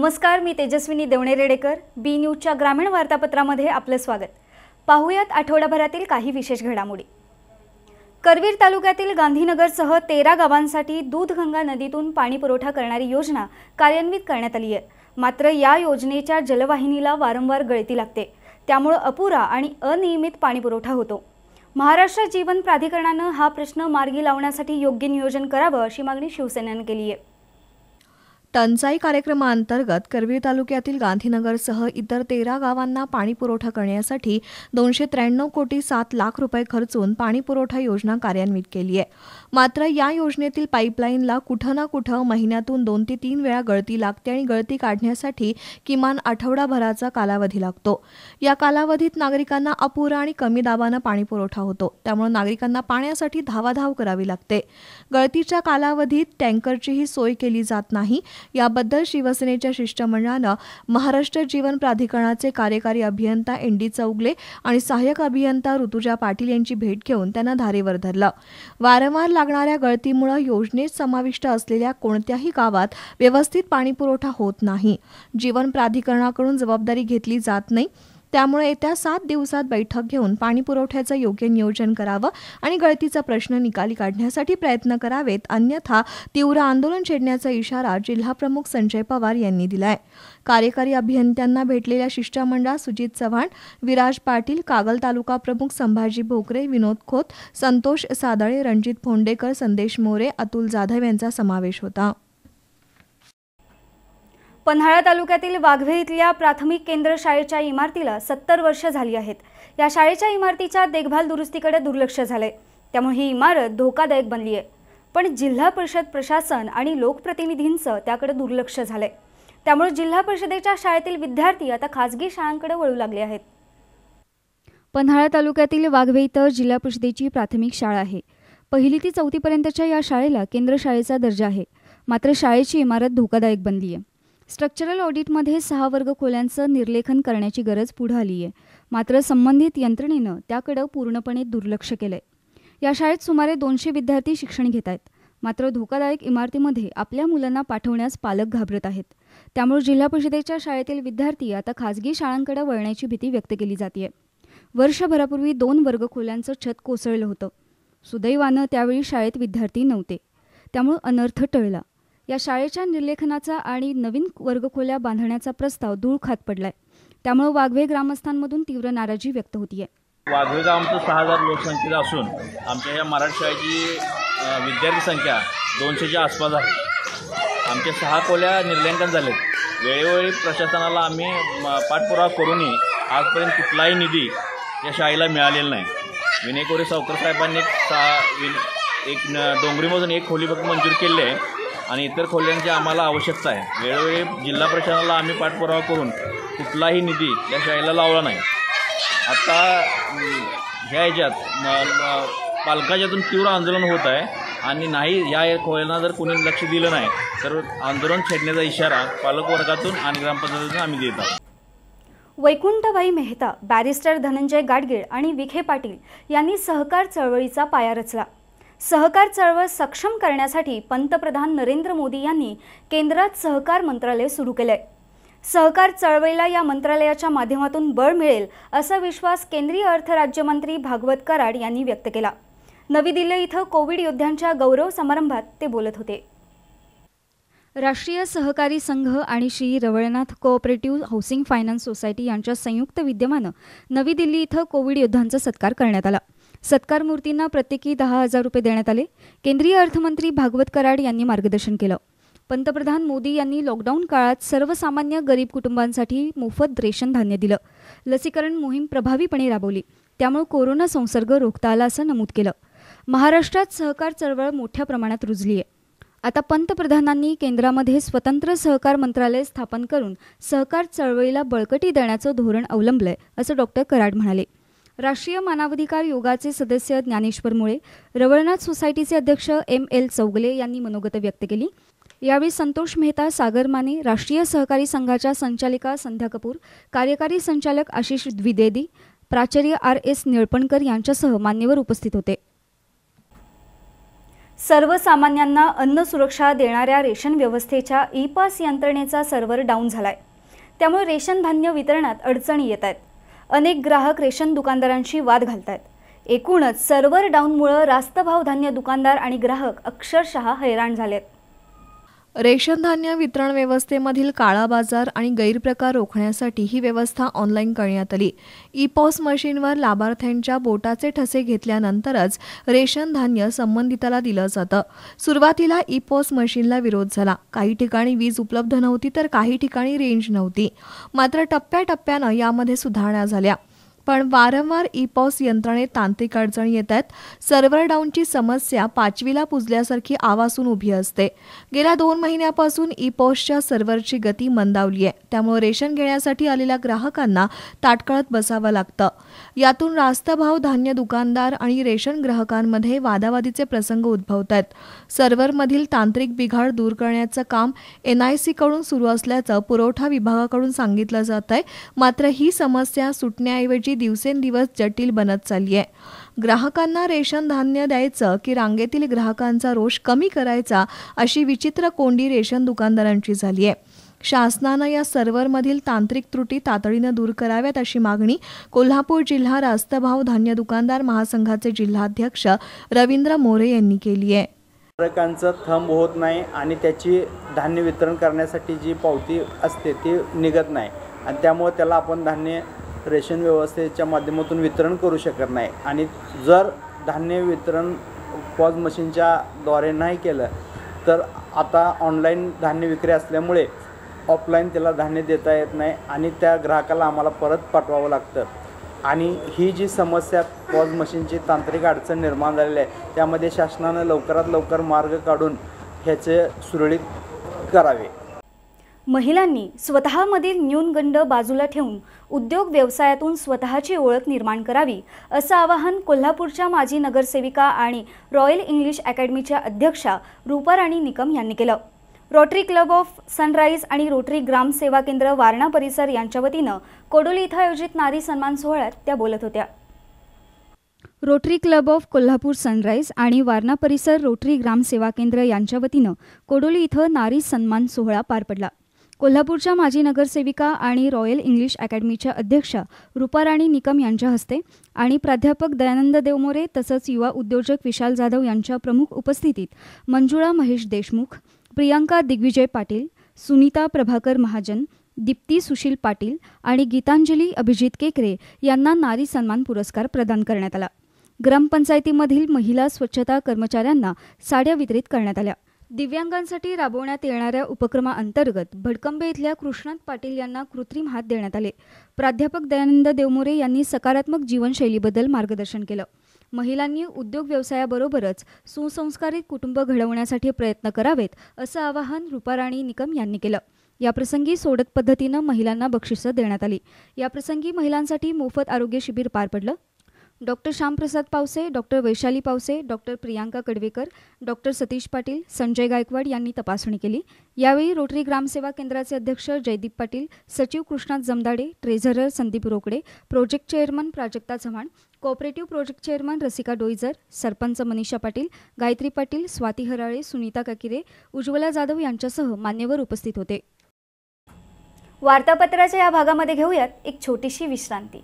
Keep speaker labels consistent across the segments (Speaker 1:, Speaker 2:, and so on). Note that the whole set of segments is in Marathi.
Speaker 1: नमस्कार मी तेजस्विनी देवणे रेडेकर बी न्यूजच्या ग्रामीण वार्तापत्रामध्ये आपलं स्वागत पाहूयात आठवडाभरातील काही विशेष घडामोडी करवीर तालुक्यातील गांधीनगरसह तेरा गावांसाठी दूधगंगा नदीतून पाणी पुरवठा करणारी योजना कार्यान्वित करण्यात आली आहे मात्र या योजनेच्या जलवाहिनीला वारंवार गळती लागते त्यामुळं अपुरा आणि अनियमित पाणीपुरवठा होतो महाराष्ट्र जीवन प्राधिकरणानं हा प्रश्न मार्गी लावण्यासाठी योग्य नियोजन करावं अशी मागणी शिवसेनेनं केली आहे
Speaker 2: टंचाई कार्यक्रमाअंतर्गत करवीर तालुक्यातील गांधीनगरसह इतर तेरा गावांना पाणी पुरवठा करण्यासाठी दोनशे त्र्याण्णव कोटी सात लाख रुपये खर्चून पाणीपुरवठा योजना कार्यान्वित केली आहे मात्र या योजनेतील पाईपलाईनला कुठं ना कुठं महिन्यातून दोन ते तीन वेळा गळती लागते आणि गळती काढण्यासाठी किमान आठवडाभराचा कालावधी लागतो या कालावधीत नागरिकांना अपुरा आणि कमी दाबानं पाणीपुरवठा होतो त्यामुळे नागरिकांना पाण्यासाठी धावाधाव करावी लागते गळतीच्या कालावधीत टँकरचीही सोय केली जात नाही याबद्दल शिवसेनेच्या शिष्टमंडळानं महाराष्ट्र जीवन प्राधिकरणाचे कार्यकारी अभियंता एन डी चौगले आणि सहाय्यक अभियंता ऋतुजा पाटील यांची भेट घेऊन त्यांना धारेवर धरलं वारंवार लागणाऱ्या गळतीमुळे योजनेत समाविष्ट असलेल्या कोणत्याही गावात व्यवस्थित पाणीपुरवठा होत नाही जीवन प्राधिकरणाकडून जबाबदारी घेतली जात नाही त्यामुळे येत्या सात दिवसात बैठक घेऊन पुरवठ्याचं योग्य नियोजन करावं आणि गळतीचा प्रश्न निकाली काढण्यासाठी प्रयत्न करावेत अन्यथा तीव्र आंदोलन छेडण्याचा इशारा जिल्हाप्रमुख संजय पवार यांनी दिलाय कार्यकारी अभियंत्यांना भेटलेल्या शिष्टमंडळात सुजित चव्हाण विराज पाटील कागल तालुका प्रमुख संभाजी भोकरे विनोद खोत संतोष सादळे रणजित फोंडेकर संदेश मोरे अतुल जाधव यांचा समावेश होता
Speaker 1: पन्हाळा तालुक्यातील वाघवे इथल्या प्राथमिक केंद्र शाळेच्या इमारतीला सत्तर वर्ष झाली आहेत या शाळेच्या इमारतीच्या देखभाल दुरुस्तीकडे दुर्लक्ष झाले त्यामुळे ही इमारत धोकादायक बनली आहे पण जिल्हा परिषद प्रशासन आणि लोकप्रतिनिधींचं त्याकडे दुर्लक्ष झालंय त्यामुळे जिल्हा परिषदेच्या शाळेतील विद्यार्थी आता खासगी शाळांकडे वळू लागले आहेत पन्हाळा तालुक्यातील वाघवे इथं जिल्हा परिषदेची प्राथमिक शाळा आहे पहिली ती चौथीपर्यंतच्या या शाळेला केंद्र शाळेचा दर्जा आहे मात्र शाळेची इमारत धोकादायक बनली आहे स्ट्रक्चरल ऑडिटमध्ये सहा वर्ग खोल्यांचं निर्लेखन करण्याची गरज पुढं आली आहे मात्र संबंधित यंत्रणेनं त्याकडं पूर्णपणे दुर्लक्ष केलंय या शाळेत सुमारे दोनशे विद्यार्थी शिक्षण घेत आहेत मात्र धोकादायक इमारतीमध्ये आपल्या मुलांना पाठवण्यास पालक घाबरत आहेत त्यामुळे जिल्हा परिषदेच्या शाळेतील विद्यार्थी आता खासगी शाळांकडे वळण्याची भीती व्यक्त केली जाते वर्षभरापूर्वी दोन वर्ग खोल्यांचं छत कोसळलं होतं सुदैवानं त्यावेळी शाळेत विद्यार्थी नव्हते त्यामुळे अनर्थ टळला या शाळेच्या निर्लेखनाचा आणि नवीन वर्गखोल्या बांधण्याचा प्रस्ताव धूळ खात पडलाय त्यामुळे वाघवे ग्रामस्थांमधून तीव्र नाराजी व्यक्त होतीये
Speaker 2: वाघवे गाव आमचं सहा हजार लोकसंख्येला असून आमच्या या मराठी शाळेची विद्यार्थी संख्या दोनशेच्या आसपास आहे आमच्या सहा खोल्या निर्लेखन झालेत वेळोवेळी प्रशासनाला आम्ही पाठपुरावा करूनही आजपर्यंत कुठलाही निधी या शाळेला मिळालेला नाही विनयकोरी सावकर साहेबांनी सहा एक डोंगरीमधून एक खोली फक्त मंजूर केली आहे आणि इतर खोल्यांची आम्हाला आवश्यकता आहे वेळोवेळी जिल्हा प्रशासनाला आम्ही पाठपुरावा करून कुठलाही निधी या शाळेला लावला नाही आता ह्या ह्याच्यात पालकाच्यातून तीव्र आंदोलन होत आहे आणि नाही या खोल्यांना जर कोणी लक्ष दिलं नाही तर आंदोलन छेडण्याचा इशारा पालकवर्गातून आणि ग्रामपंचायतीतून आम्ही देत आहोत
Speaker 1: वैकुंठबाई मेहता बॅरिस्टर धनंजय गाडगीळ आणि विखे पाटील यांनी सहकार चळवळीचा पाया रचला सहकार चळवळ सक्षम करण्यासाठी पंतप्रधान नरेंद्र मोदी यांनी केंद्रात सहकार मंत्रालय सुरू केले सहकार चळवळीला या मंत्रालयाच्या माध्यमातून बळ मिळेल असा विश्वास केंद्रीय अर्थ राज्यमंत्री भागवत कराड यांनी व्यक्त केला नवी दिल्ली इथं कोविड योद्ध्यांच्या गौरव समारंभात ते बोलत होते राष्ट्रीय सहकारी संघ आणि Shri Ravalnath cooperative housing finance society यांच्या संयुक्त विद्यमानं नवी दिल्ली इथं कोविड योद्ध्यांचा सत्कार करण्यात आला सत्कार मूर्तींना प्रत्येकी दहा हजार रुपये देण्यात आले केंद्रीय अर्थमंत्री भागवत कराड यांनी मार्गदर्शन केलं पंतप्रधान मोदी यांनी लॉकडाऊन काळात सर्वसामान्य गरीब कुटुंबांसाठी मोफत रेशन धान्य दिलं लसीकरण मोहीम प्रभावीपणे राबवली त्यामुळे कोरोना संसर्ग रोखता आला असं नमूद केलं महाराष्ट्रात सहकार चळवळ मोठ्या प्रमाणात रुजली आहे आता पंतप्रधानांनी केंद्रामध्ये स्वतंत्र सहकार मंत्रालय स्थापन करून सहकार चळवळीला बळकटी देण्याचं धोरण अवलंबलंय असं डॉक्टर कराड म्हणाले राष्ट्रीय मानवाधिकार योगाचे सदस्य ज्ञानेश्वर मुळे रवळनाथ सोसायटीचे अध्यक्ष एम एल चौगले यांनी मनोगत व्यक्त केली यावेळी संतोष मेहता सागर माने राष्ट्रीय सहकारी संघाच्या संचालिका संध्या कपूर कार्यकारी संचालक आशिष द्विवेदी प्राचार्य आर एस निळपणकर यांच्यासह मान्यवर उपस्थित होते सर्वसामान्यांना अन्न सुरक्षा देणाऱ्या रेशन व्यवस्थेच्या ई पास यंत्रणेचा सर्व्हर डाऊन झालाय त्यामुळे रेशन धान्य वितरणात अडचणी येत आहेत अनेक ग्राहक रेशन दुकानदारांशी वाद घालतात एकूणच सर्व्हर डाऊनमुळं रास्तभाव धान्य दुकानदार आणि ग्राहक अक्षरशः हैराण झालेत
Speaker 2: रेशन धान्य वितरण व्यवस्थेमधील काळा बाजार आणि गैरप्रकार रोखण्यासाठी ही व्यवस्था ऑनलाईन करण्यात आली ई पॉस मशीनवर लाभार्थ्यांच्या बोटाचे ठसे घेतल्यानंतरच रेशन धान्य संबंधिताला दिलं जातं सुरुवातीला ई पॉस मशीनला विरोध झाला काही ठिकाणी वीज उपलब्ध नव्हती तर काही ठिकाणी रेंज नव्हती मात्र टप्प्याटप्प्यानं यामध्ये सुधारणा झाल्या पण वारंवार ईपॉस यंत्रणे तांत्रिक अडचणी येत आहेत सर्व्हर डाऊनची समस्या पाचवीला पुजल्यासारखी आवासून उभी असते गेल्या दोन महिन्यापासून ईपॉसच्या सर्व्हरची गती मंदावली आहे त्यामुळे रेशन घेण्यासाठी आलेल्या ग्राहकांना ताटकळत बसावं लागतं यातून रास्त भाव धान्य दुकानदार आणि रेशन ग्राहकांमध्ये वादावादीचे प्रसंग उद्भवत आहेत सर्व्हरमधील तांत्रिक बिघाड दूर करण्याचं काम एनआयसीकडून सुरू असल्याचं पुरवठा विभागाकडून सांगितलं जात आहे मात्र ही समस्या सुटण्याऐवजी दिवसेंदिवस जटिल बनत चालली आहे ग्राहकांना रेशन धान्य द्यायचं की रांगेतील ग्राहकांचा रोष कमी करायचा अशी विचित्र कोंडी रेशन दुकानदारांची झाली आहे शासनानं या सर्व्हरमधील तांत्रिक त्रुटी तातडीनं दूर कराव्यात अशी मागणी कोल्हापूर जिल्हा रास्तभाव धान्य दुकानदार महासंघाचे जिल्हाध्यक्ष रवींद्र मोरे यांनी केली आहे
Speaker 1: ग्राहकांचं थंब होत नाही आणि त्याची धान्य वितरण करण्यासाठी जी पावती असते ती निघत नाही आणि त्यामुळे त्याला आपण धान्य रेशन व्यवस्थेच्या माध्यमातून वितरण करू शकत नाही आणि जर धान्य वितरण पॉज मशीनच्याद्वारे नाही केलं तर आता ऑनलाईन धान्य विक्री असल्यामुळे ऑफलाईन त्याला धान्य देता येत नाही आणि त्या ग्राहकाला आम्हाला परत पाठवावं लागतं आणि ही जी समस्या पॉज मशीनची तांत्रिक अडचण निर्माण झालेली आहे त्यामध्ये शासनानं लवकरात लवकर मार्ग काढून ह्याचे सुरळीत करावे महिलांनी स्वतःमधील न्यूनगंड बाजूला ठेवून उद्योग व्यवसायातून स्वतःची ओळख निर्माण करावी असं आवाहन कोल्हापूरच्या माजी नगरसेविका आणि रॉयल इंग्लिश अकॅडमीच्या अध्यक्षा रूपाराणी निकम यांनी केलं रोटरी क्लब ऑफ सनराईज आणि रोटरी ग्राम सेवा केंद्र वारणा परिसर यांच्या वतीनं कोडोली इथं आयोजित नारी सन्मान सोहळ्यात त्या बोलत होत्या Rotary Club of Kolhapur Sunrise आणि वारणा परिसर रोटरी ग्राम सेवा केंद्र यांच्या वतीनं कोडोली इथं नारी सन्मान सोहळा पार पडला कोल्हापूरच्या माजी नगरसेविका आणि रॉयल इंग्लिश अकॅडमीच्या अध्यक्षा रुपाराणी निकम यांच्या हस्ते आणि प्राध्यापक दयानंद देवमोरे तसंच युवा उद्योजक विशाल जाधव यांच्या प्रमुख उपस्थितीत मंजुळा महेश देशमुख प्रियांका दिग्विजय पाटील सुनीता प्रभाकर महाजन दीप्ती सुशील पाटील आणि गीतांजली अभिजित केकरे यांना नारी सन्मान पुरस्कार प्रदान करण्यात आला ग्रामपंचायतीमधील महिला स्वच्छता कर्मचाऱ्यांना साड्या वितरित करण्यात आल्या दिव्यांगांसाठी राबवण्यात येणाऱ्या उपक्रमाअंतर्गत भडकंबे इथल्या कृष्णात पाटील यांना कृत्रिम हात देण्यात आले प्राध्यापक दयानंद देवमोरे यांनी सकारात्मक जीवनशैलीबद्दल मार्गदर्शन केलं महिलांनी उद्योग व्यवसायाबरोबरच सुसंस्कारित कुटुंब घडवण्यासाठी प्रयत्न करावेत असं आवाहन रुपाराणी निकम यांनी केलं याप्रसंगी सोडत पद्धतीनं महिलांना बक्षिसं देण्यात आली याप्रसंगी महिलांसाठी मोफत आरोग्य शिबिर पार पडलं doctor Shyamprasad Pawase doctor Vaishali Pawase doctor Priyanka Kadvekar doctor Satish Patil Sanjay Gaikwad यांनी तपासणी केली यावेळी रोटरी ग्रामसेवा केंद्राचे अध्यक्ष जयदीप पाटील सचिव Krishna Jamdade treasurer Sandeep Rokade project chairman Prajakta Chavan cooperative project chairman Rasika Doijar sarpanch Manisha Patil Gayatri Patil Swati Harale Sunita Kakire Ujjwala Jadhav यांच्यासह मान्यवर उपस्थित होते वार्तापत्राच्या या भागामध्ये घेऊयात एक छोटीशी विश्रांती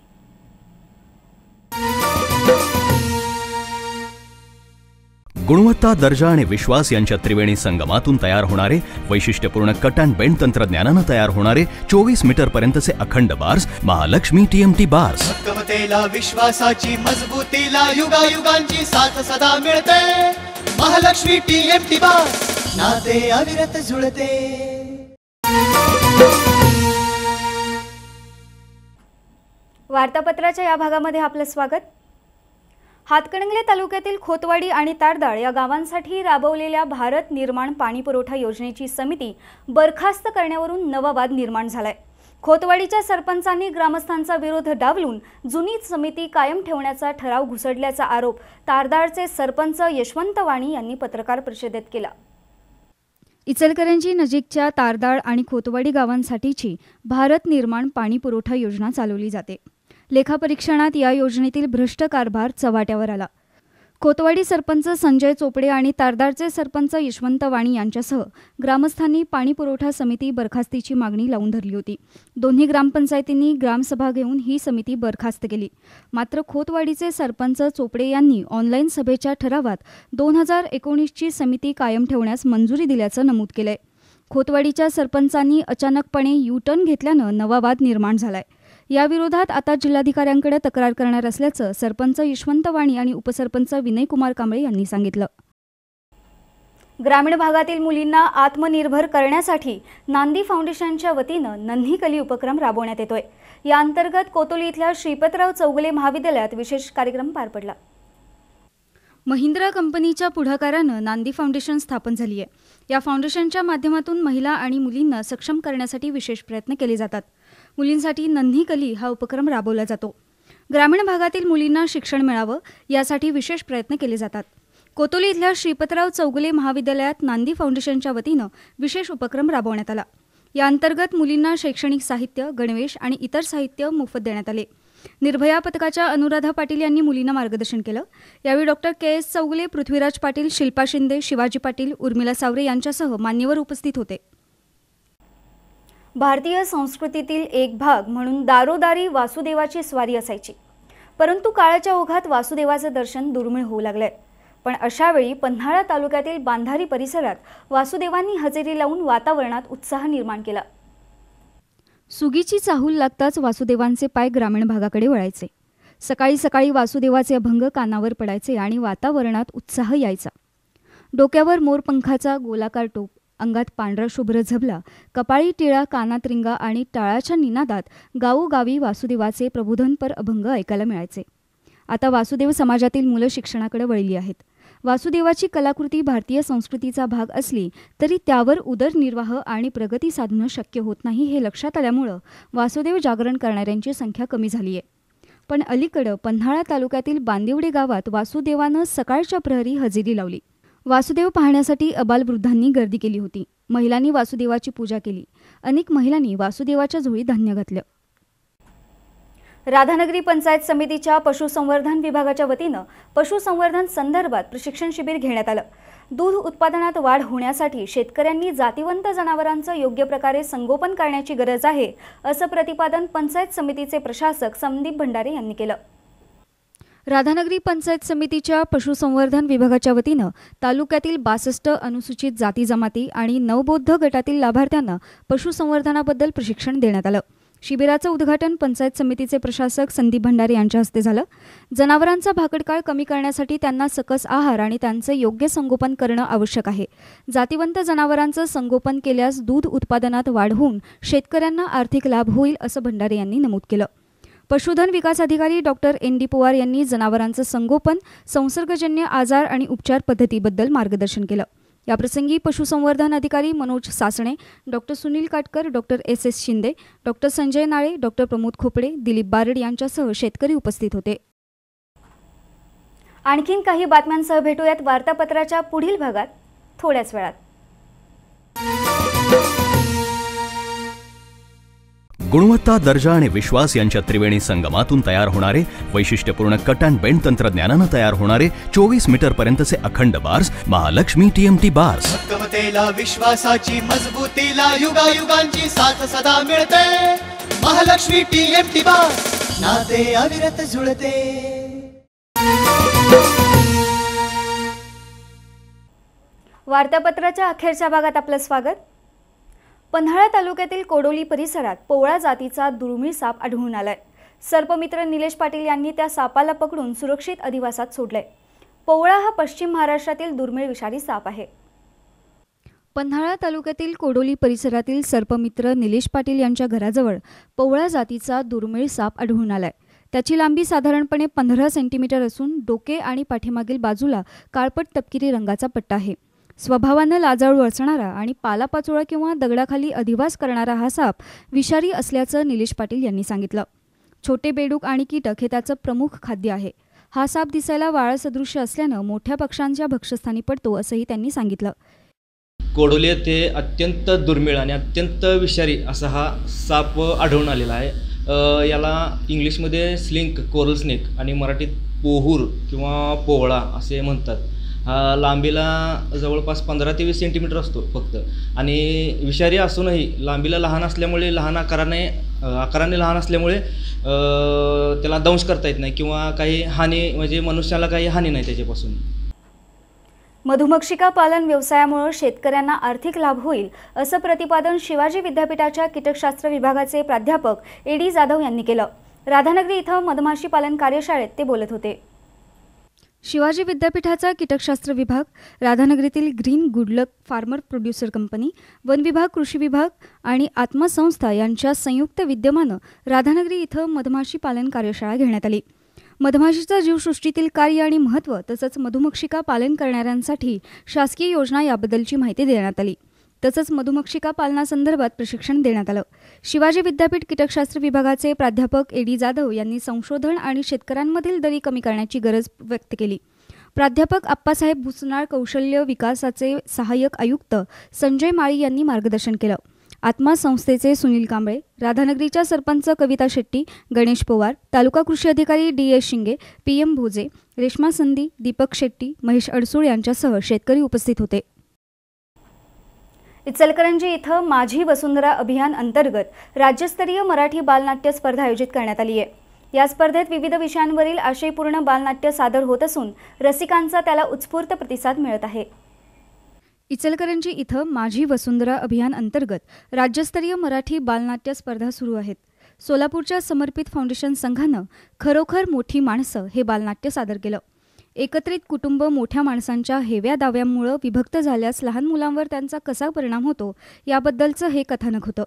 Speaker 1: गुणवत्ता
Speaker 2: दर्जा आणि विश्वास यांच्या त्रिवेणी संगमातून तयार होणारे वैशिष्ट्यपूर्ण कट अँड बेंड तंत्रज्ञानानं तयार होणारे चोवीस मीटर पर्यंतचे अखंड बार्स महालक्ष्मी टीएमटी बार्स विश्वासाची मजबूतीला युगायुगांची साथ सदा मिळते महालक्ष्मी टीएमटी बार्स नाते अविरत जुळते
Speaker 1: वार्तापत्राच्या या भागामध्ये आपलं स्वागत हातकणंगले तालुक्यातील खोतवाडी आणि तारदाळ या गावांसाठी राबवलेल्या भारत निर्माण पाणीपुरवठा योजनेची समिती बरखास्त करण्यावरून नवा वाद निर्माण झालाय खोतवाडीच्या सरपंचांनी ग्रामस्थांचा विरोध डावलून जुनी समिती कायम ठेवण्याचा ठराव घुसडल्याचा आरोप तारदाळचे सरपंच यशवंत वाणी यांनी पत्रकार परिषदेत केला इचलकरंजी नजीकच्या तारदाळ आणि खोतवाडी गावांसाठीची भारत निर्माण पाणी पुरवठा योजना चालवली जाते लेखापरीक्षणात या योजनेतील भ्रष्ट कारभार चव्हाट्यावर आला कोतवाडी सरपंच संजय चोपडे आणि तारदारचे सरपंच यशवंत वाणी यांच्यासह ग्रामस्थांनी पाणी पुरवठा समिती बरखास्तीची मागणी लावून धरली होती दोन्ही ग्रामपंचायतींनी ग्रामसभा घेऊन ही समिती बरखास्त केली मात्र खोतवाडीचे सरपंच चोपडे यांनी ऑनलाईन सभेच्या ठरावात दोन हजार एकोणीसची समिती कायम ठेवण्यास मंजुरी दिल्याचं नमूद केलंय खोतवाडीच्या सरपंचांनी अचानकपणे यू टर्न घेतल्यानं नवा वाद निर्माण झालाय याविरोधात आता जिल्हाधिकाऱ्यांकडे तक्रार करणार असल्याचं सरपंच यशवंत वाणी आणि उपसरपंच विनय कुमार कांबळे यांनी सांगितलं ग्रामीण भागातील मुलींना आत्मनिर्भर करण्यासाठी नांदी फाउंडेशनच्या वतीनं नन्ही कली उपक्रम राबवण्यात येतोय या अंतर्गत कोतोली इथल्या श्रीपतराव चौगले महाविद्यालयात विशेष कार्यक्रम पार पडला महिंद्रा कंपनीच्या पुढाकारानं नांदी फाउंडेशन स्थापन झाली आहे या फाउंडेशनच्या माध्यमातून महिला आणि मुलींना सक्षम करण्यासाठी विशेष प्रयत्न केले जातात मुलींसाठी नन्ही कली हा उपक्रम राबवला जातो ग्रामीण भागातील मुलींना शिक्षण मिळावं यासाठी विशेष प्रयत्न केले जातात कोतोली इथल्या श्रीपतराव चौगुले महाविद्यालयात नांदी फाउंडेशनच्या वतीनं विशेष उपक्रम राबवण्यात आला या अंतर्गत मुलींना शैक्षणिक साहित्य गणवेश आणि इतर साहित्य मोफत देण्यात आले निर्भया पथकाच्या अनुराधा पाटील यांनी मुलींना मार्गदर्शन केलं यावेळी doctor K S Chougule Prithviraj Patil Shilpa Shinde Shivaji Patil Urmila Savare यांच्यासह मान्यवर उपस्थित होते भारतीय संस्कृतीतील एक भाग म्हणून दारोदारी वासुदेवाची स्वारी असायची परंतु काळाच्या ओघात वासुदेवाचं दर्शन दुर्मिळ होऊ लागलंय पण अशावेळी पन्हाळा तालुक्यातील बांधारी परिसरात वासुदेवांनी हजेरी लावून वातावरणात उत्साह निर्माण केला सुगीची चाहूल लागताच वासुदेवांचे पाय ग्रामीण भागाकडे वळायचे सकाळी सकाळी वासुदेवाचे अभंग कानावर पडायचे आणि वातावरणात उत्साह यायचा डोक्यावर मोरपंखाचा गोलाकार टोप अंगात पांढरा शुभ्र झबला कपाळी टिळा कानात रिंगा आणि टाळाच्या निनादात गावोगावी वासुदेवाचे प्रबोधनपर अभंग ऐकायला मिळायचे आता वासुदेव समाजातील मुलं शिक्षणाकडे वळली आहेत वासुदेवाची कलाकृती भारतीय संस्कृतीचा भाग असली तरी त्यावर उदरनिर्वाह आणि प्रगती साधणं शक्य होत नाही हे लक्षात आल्यामुळं वासुदेव जागरण करणाऱ्यांची संख्या कमी झाली आहे पण अलीकडं पन्हाळा तालुक्यातील बांदिवडे गावात वासुदेवानं सकाळच्या प्रहरी हजेरी लावली वासुदेव पाहण्यासाठी अबाल वृद्धांनी गर्दी केली होती महिलांनी वासुदेवाची पूजा केली अनेक महिलांनी वासुदेवाच्या झोळी धान्य घातलं राधानगरी पंचायत समितीच्या पशुसंवर्धन विभागाच्या वतीनं पशुसंवर्धन संदर्भात प्रशिक्षण शिबिर घेण्यात आलं दूध उत्पादनात वाढ होण्यासाठी शेतकऱ्यांनी जातीवंत जनावरांचं योग्य प्रकारे संगोपन करण्याची गरज आहे असं प्रतिपादन पंचायत समितीचे प्रशासक संदीप भंडारे यांनी केलं राधानगरी पंचायत समितीच्या पशुसंवर्धन विभागाच्या वतीनं तालुक्यातील बासष्ट अनुसूचित जाती जमाती आणि नवबौद्ध गटातील लाभार्थ्यांना पशुसंवर्धनाबद्दल प्रशिक्षण देण्यात आलं शिबिराचं उद्घाटन पंचायत समितीचे प्रशासक संदीप भंडारे यांच्या हस्ते झालं जनावरांचा भाकडकाळ कमी करण्यासाठी त्यांना सकस आहार आणि त्यांचं योग्य संगोपन करणं आवश्यक आहे जातीवंत जनावरांचं संगोपन केल्यास दूध उत्पादनात वाढ होऊन शेतकऱ्यांना आर्थिक लाभ होईल असं भंडारे यांनी नमूद केलं पशुधन विकास अधिकारी डॉक्टर एन डी पवार यांनी जनावरांचं संगोपन संसर्गजन्य आजार आणि उपचार पद्धतीबद्दल मार्गदर्शन केलं याप्रसंगी पशुसंवर्धन अधिकारी Manoj Sasane doctor Sunil Katkar doctor S S Shinde doctor Sanjay Nale doctor Pramod Khopade Dilip Barad यांच्यासह शेतकरी उपस्थित होते आणखीन काही बातम्यांसह भेटूयात वार्तापत्राच्या पुढील भागात थोड्याच वेळात
Speaker 2: गुणवत्ता दर्जा आणि विश्वास यांच्या त्रिवेणी संगमातून तयार होणारे वैशिष्ट्यपूर्ण कट अँड बेंड तंत्रज्ञानानं तयार होणारे चोवीस मीटर पर्यंतचे अखंड बार्स महालक्ष्मी टीएमटी बार्स विश्वासाची मजबूतीला युगा साथ सदा मिळते महालक्ष्मी टीएमटी नाते अविरत जुळते
Speaker 1: वार्तापत्राच्या अखेरच्या भागात आपलं स्वागत पन्हाळा तालुक्यातील कोडोली परिसरात पोवळा जातीचा दुर्मिळ साप आढळून आलाय सर्पमित्र निलेश पाटील यांनी त्या सापाला पकडून सुरक्षित अधिवासात सोडलंय पोवळा हा पश्चिम महाराष्ट्रातील दुर्मिळ विषारी साप आहे पन्हाळा तालुक्यातील कोडोली परिसरातील सर्पमित्र निलेश पाटील यांच्या घराजवळ पोवळा जातीचा दुर्मिळ साप आढळून आलाय त्याची लांबी साधारणपणे पंधरा सेंटीमीटर असून डोके आणि पाठीमागील बाजूला काळपट तपकिरी रंगाचा पट्टा आहे स्वभावानं लाजाळू असणारा आणि पालापाचोळा किंवा दगडाखाली अधिवास करणारा हा साप विषारी असल्याचं निलेश पाटील यांनी सांगितलं छोटे बेडूक आणि कीटक हे त्याचं प्रमुख खाद्य आहे हा साप दिसायला वाळसदृश्य असल्यानं मोठ्या पक्षांच्या भक्षस्थानी पडतो असंही त्यांनी सांगितलं कोडोली येथे अत्यंत दुर्मिळ आणि अत्यंत विषारी असा हा साप आढळून आलेला आहे याला इंग्लिशमध्ये स्लिंक कोरल स्नेक आणि मराठीत पोहूर किंवा पोवळा असे म्हणतात लांबीला जवळपास पंधरा ते वीस सेंटीमीटर असतो फक्त आणि विषारी असूनही लांबीला लहान असल्यामुळे लहान आकाराने आकाराने लहान असल्यामुळे त्याला दंश करता येत नाही किंवा काही हानी म्हणजे मनुष्याला काही हानी नाही त्याच्यापासून मधुमक्षिका पालन व्यवसायामुळे शेतकऱ्यांना आर्थिक लाभ होईल असं प्रतिपादन शिवाजी विद्यापीठाच्या कीटकशास्त्र विभागाचे प्राध्यापक ए डी जाधव यांनी केलं राधानगरी इथं मधमाशी पालन कार्यशाळेत ते बोलत होते शिवाजी विद्यापीठाचा कीटकशास्त्र विभाग राधानगरीतील Green Good luck Farmer Producer Company वन विभाग कृषी विभाग आणि आत्मा संस्था यांच्या संयुक्त विद्यमानं राधानगरी इथं मधमाशी पालन कार्यशाळा घेण्यात आली मधमाशीचं जीवसृष्टीतील कार्य आणि महत्त्व तसंच मधुमक्षिका पालन करणाऱ्यांसाठी शासकीय योजना याबद्दलची माहिती देण्यात आली तसंच मधुमक्षिका पालनासंदर्भात प्रशिक्षण देण्यात आलं शिवाजी विद्यापीठ कीटकशास्त्र विभागाचे प्राध्यापक ए डी जाधव यांनी संशोधन आणि शेतकऱ्यांमधील दरी कमी करण्याची गरज व्यक्त केली प्राध्यापक आप्पासाहेब भुसनाळ कौशल्य विकासाचे सहाय्यक आयुक्त संजय माळी यांनी मार्गदर्शन केलं आत्मा संस्थेचे सुनील कांबळे राधानगरीच्या सरपंच कविता शेट्टी गणेश पवार तालुका कृषी अधिकारी D S Shinge P M Bhoje Reshma संधी दीपक शेट्टी महेश अडसूळ यांच्यासह शेतकरी उपस्थित होते इचलकरंजी इथं माझी वसुंधरा अभियान अंतर्गत राज्यस्तरीय मराठी बालनाट्य स्पर्धा आयोजित करण्यात आली आहे या स्पर्धेत विविध विषयांवरील आशयपूर्ण बालनाट्य सादर होत असून रसिकांचा त्याला उत्स्फूर्त प्रतिसाद मिळत आहे इचलकरंजी इथं माझी वसुंधरा अभियान अंतर्गत राज्यस्तरीय मराठी बालनाट्य स्पर्धा सुरू आहेत सोलापूरच्या समर्पित फाउंडेशन संघानं खरोखर मोठी माणसं हे बालनाट्य सादर केलं एकत्रित कुटुंब मोठ्या माणसांच्या हेव्या दाव्यांमुळं विभक्त झाल्यास लहान मुलांवर त्यांचा कसा परिणाम होतो याबद्दलचं हे कथानक होतं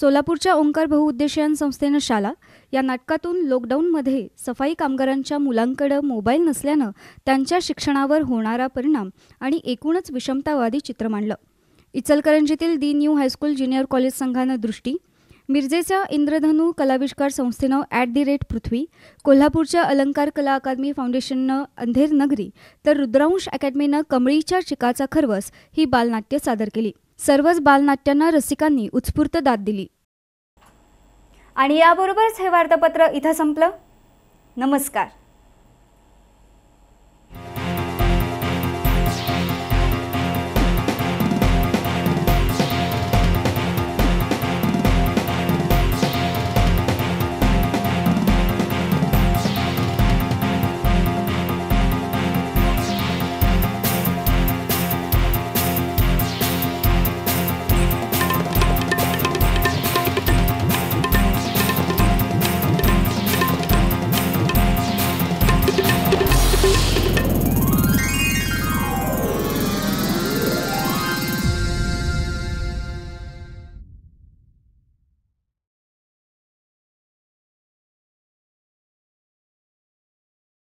Speaker 1: सोलापूरच्या ओंकार बहुउद्देशीयन संस्थेनं शाला या नाटकातून लॉकडाऊनमध्ये सफाई कामगारांच्या मुलांकडं मोबाईल नसल्यानं त्यांच्या शिक्षणावर होणारा परिणाम आणि एकूणच विषमतावादी चित्र मांडलं इचलकरंजीतील the new high school junior college संघानं दृष्टी मिरजेच्या इंद्रधनू कलाविष्कार संस्थेनं ॲट दी रेट पृथ्वी कोल्हापूरच्या अलंकार कला अकादमी फाउंडेशननं अंधेर नगरी तर रुद्रांश अकॅडमीनं कमळीच्या चिकाचा खरवस ही बालनाट्य सादर केली सर्वच बालनाट्यांना रसिकांनी उत्स्फूर्त दाद दिली आणि याबरोबरच हे वार्तापत्र इथं संपलं नमस्कार